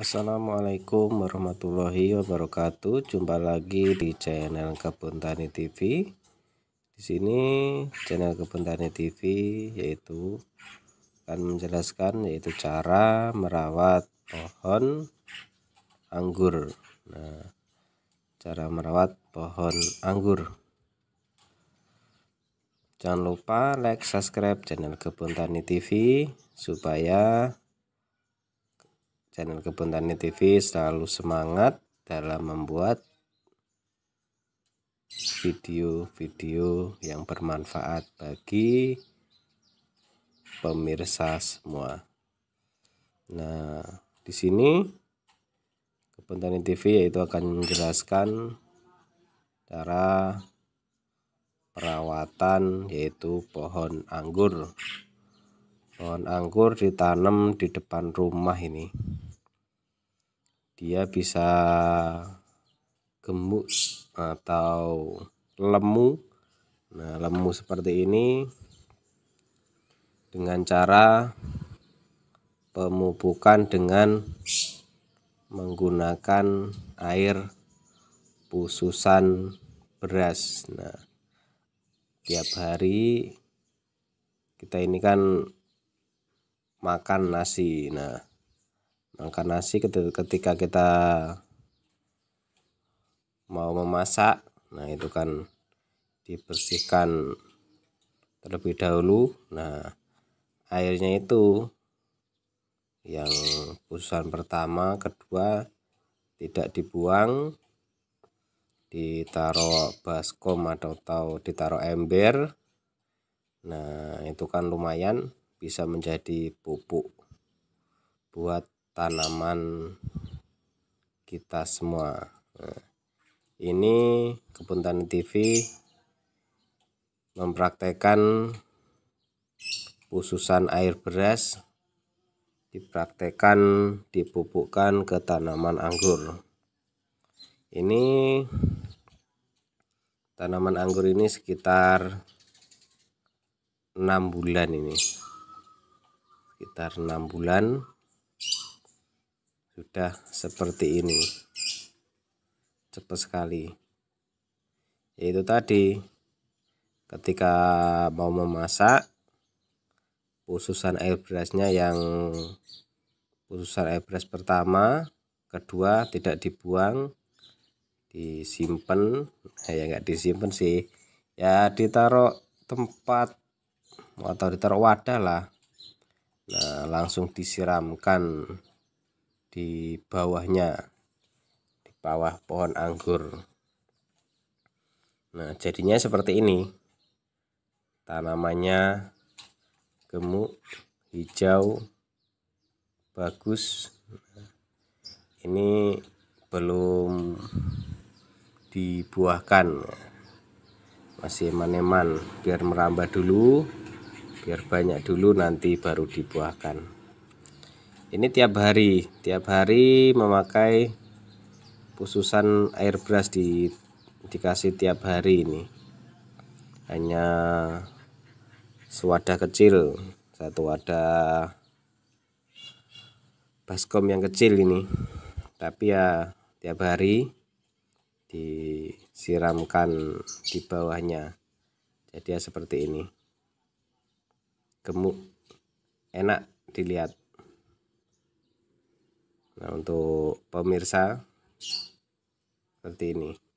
Assalamualaikum warahmatullahi wabarakatuh. Jumpa lagi di channel Kebun Tani TV. Di sini channel Kebun Tani TV yaitu akan menjelaskan yaitu cara merawat pohon anggur. Nah, cara merawat pohon anggur. Jangan lupa like, subscribe channel Kebun Tani TV supaya channel Kebun Tani TV selalu semangat dalam membuat video-video yang bermanfaat bagi pemirsa semua. Nah, di sini Kebun Tani TV yaitu akan menjelaskan cara perawatan yaitu pohon anggur pohon anggur ditanam di depan rumah ini dia bisa gemuk atau lemu nah lemu seperti ini dengan cara pemupukan dengan menggunakan air pususan beras nah tiap hari kita ini kan makan nasi nah angka nasi ketika kita mau memasak, nah itu kan dibersihkan terlebih dahulu. Nah, airnya itu yang khususan pertama, kedua tidak dibuang ditaruh baskom atau tahu ditaruh ember nah itu kan lumayan bisa menjadi pupuk buat tanaman kita semua nah, ini kebun tani TV mempraktekan khususan air beras dipraktekan dipupukkan ke tanaman anggur ini tanaman anggur ini sekitar 6 bulan ini sekitar 6 bulan sudah seperti ini cepat sekali yaitu tadi ketika mau memasak khususan air berasnya yang khususan air airbrush pertama kedua tidak dibuang disimpan eh, ya nggak disimpan sih ya ditaruh tempat atau ditaruh wadah lah nah langsung disiramkan di bawahnya di bawah pohon anggur nah jadinya seperti ini tanamannya gemuk hijau bagus ini belum dibuahkan masih maneman biar merambah dulu biar banyak dulu nanti baru dibuahkan ini tiap hari tiap hari memakai pususan airbrush di dikasih tiap hari ini hanya sewadah kecil satu wadah baskom yang kecil ini tapi ya tiap hari disiramkan di bawahnya jadi ya seperti ini gemuk enak dilihat Nah, untuk pemirsa seperti ini.